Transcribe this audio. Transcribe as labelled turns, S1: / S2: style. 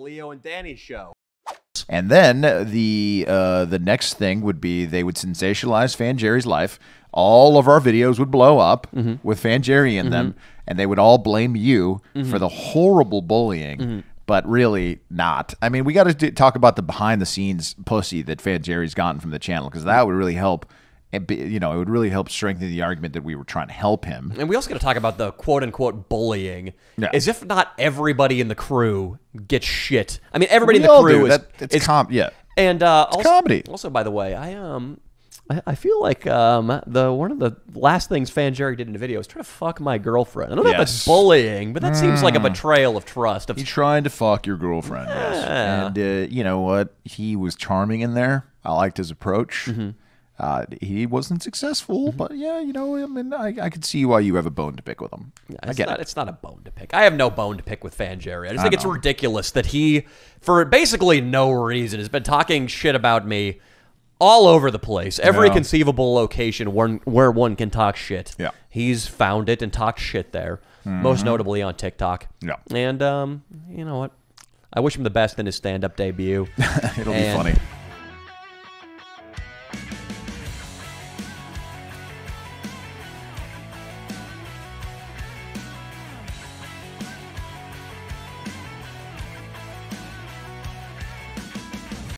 S1: Leo and Danny show.
S2: And then the uh, the next thing would be they would sensationalize Fan Jerry's life. All of our videos would blow up mm-hmm. with Fan Jerry in mm-hmm. them, and they would all blame you mm-hmm. for the horrible bullying. Mm-hmm. But really, not. I mean, we got to talk about the behind the scenes pussy that Fan Jerry's gotten from the channel because that would really help and you know, it would really help strengthen the argument that we were trying to help him.
S1: And we also got to talk about the quote unquote bullying, yeah. as if not everybody in the crew gets shit. I mean, everybody we in the crew do. is that, it's, it's yeah, and uh, also, comedy. Also, by the way, I um. I, I feel like um, the one of the last things Fan Jerry did in a video is try to fuck my girlfriend. I don't know yes. if that's bullying, but that mm. seems like a mm.
S2: betrayal of trust. Of He's trying to fuck your girlfriend. Yeah. Yes. And uh, you know what? He was charming in there. I liked his approach. Mm -hmm uh, he wasn't successful, mm-hmm. but yeah, you know, I mean, I, I could see why you have a bone to pick with him. Yeah, I get not,
S1: it. It's not a bone to pick. I have no bone to pick with Fanjari. I just I think know. it's ridiculous that he, for basically no reason, has been talking shit about me all over the place. Every conceivable location where, where one can talk shit. Yeah. He's found it and talked shit there, mm-hmm. most notably on TikTok. Yeah. And, um, you know what? I wish him the best in his stand up debut. It'll and be funny.